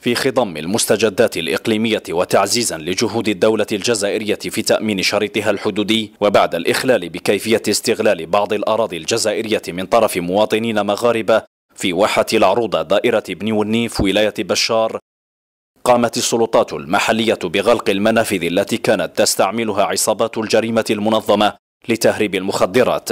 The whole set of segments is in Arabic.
في خضم المستجدات الإقليمية وتعزيزا لجهود الدولة الجزائرية في تأمين شريطها الحدودي وبعد الإخلال بكيفية استغلال بعض الأراضي الجزائرية من طرف مواطنين مغاربة في واحة العروضة دائرة بني ونيف ولاية بشار قامت السلطات المحلية بغلق المنافذ التي كانت تستعملها عصابات الجريمة المنظمة لتهريب المخدرات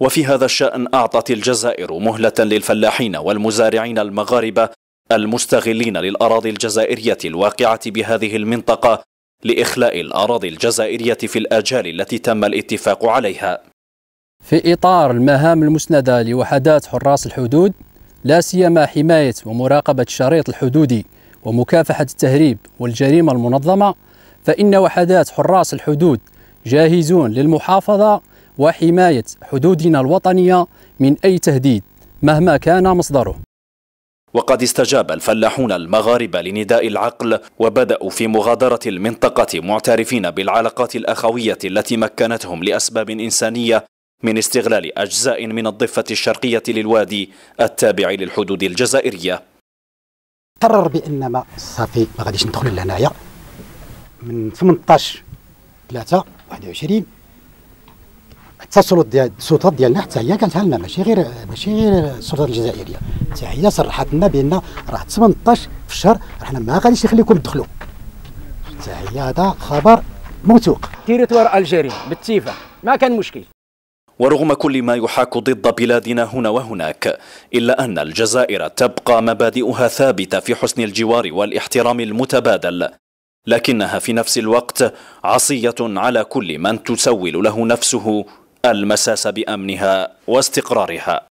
وفي هذا الشأن أعطت الجزائر مهلة للفلاحين والمزارعين المغاربة المستغلين للأراضي الجزائرية الواقعة بهذه المنطقة لإخلاء الأراضي الجزائرية في الآجال التي تم الاتفاق عليها في إطار المهام المسندة لوحدات حراس الحدود لا سيما حماية ومراقبة الشريط الحدودي ومكافحة التهريب والجريمة المنظمة فإن وحدات حراس الحدود جاهزون للمحافظة وحماية حدودنا الوطنية من أي تهديد مهما كان مصدره وقد استجاب الفلاحون المغاربة لنداء العقل وبدأوا في مغادرة المنطقة معترفين بالعلاقات الأخوية التي مكنتهم لأسباب إنسانية من استغلال أجزاء من الضفة الشرقية للوادي التابع للحدود الجزائرية قرر بأن ما صافي ما غاديش ندخل لهنايا من 18 3 21 فالسلطات ديال السلطات ديالنا حتى هي قالتها لنا ماشي غير ماشي غير السلطات الجزائريه حتى هي صرحت لنا بان راه 18 في الشهر حنا ما غاديش نخليكم تدخلوا حتى هي هذا خبر موثوق تيريتوار الجيري بالتيفا ما كان مشكل ورغم كل ما يحاك ضد بلادنا هنا وهناك إلا أن الجزائر تبقى مبادئها ثابتة في حسن الجوار والاحترام المتبادل لكنها في نفس الوقت عصية على كل من تسول له نفسه المساس بأمنها واستقرارها